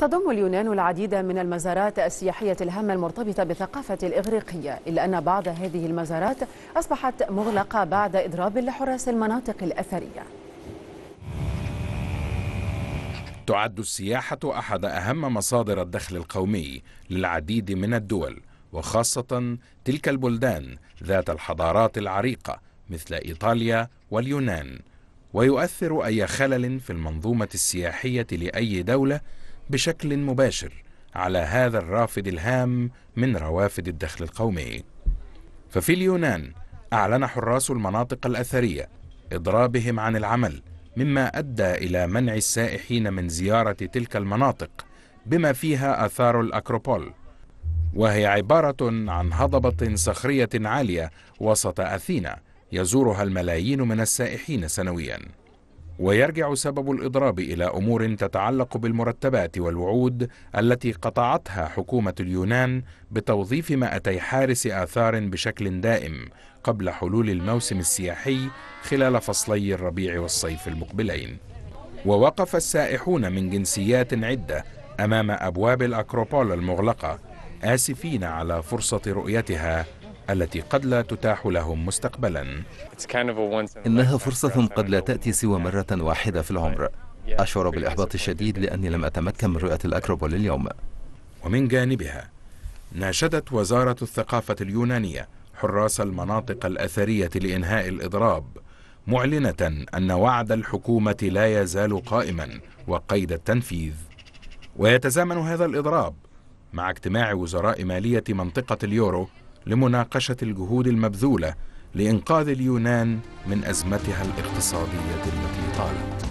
تضم اليونان العديد من المزارات السياحية الهامة المرتبطة بالثقافة الإغريقية إلا أن بعض هذه المزارات أصبحت مغلقة بعد إضراب لحراس المناطق الأثرية تعد السياحة أحد أهم مصادر الدخل القومي للعديد من الدول وخاصة تلك البلدان ذات الحضارات العريقة مثل إيطاليا واليونان ويؤثر أي خلل في المنظومة السياحية لأي دولة بشكل مباشر على هذا الرافد الهام من روافد الدخل القومي ففي اليونان أعلن حراس المناطق الأثرية إضرابهم عن العمل مما أدى إلى منع السائحين من زيارة تلك المناطق بما فيها آثار الأكروبول وهي عبارة عن هضبة صخرية عالية وسط أثينا يزورها الملايين من السائحين سنوياً ويرجع سبب الإضراب إلى أمور تتعلق بالمرتبات والوعود التي قطعتها حكومة اليونان بتوظيف مائتي حارس آثار بشكل دائم قبل حلول الموسم السياحي خلال فصلي الربيع والصيف المقبلين. ووقف السائحون من جنسيات عدة أمام أبواب الأكروبول المغلقة آسفين على فرصة رؤيتها التي قد لا تتاح لهم مستقبلا إنها فرصة قد لا تأتي سوى مرة واحدة في العمر أشعر بالإحباط الشديد لأني لم أتمكن من رؤية الأكروبول اليوم ومن جانبها ناشدت وزارة الثقافة اليونانية حراس المناطق الأثرية لإنهاء الإضراب معلنة أن وعد الحكومة لا يزال قائما وقيد التنفيذ ويتزامن هذا الإضراب مع اجتماع وزراء مالية منطقة اليورو لمناقشه الجهود المبذوله لانقاذ اليونان من ازمتها الاقتصاديه التي طالت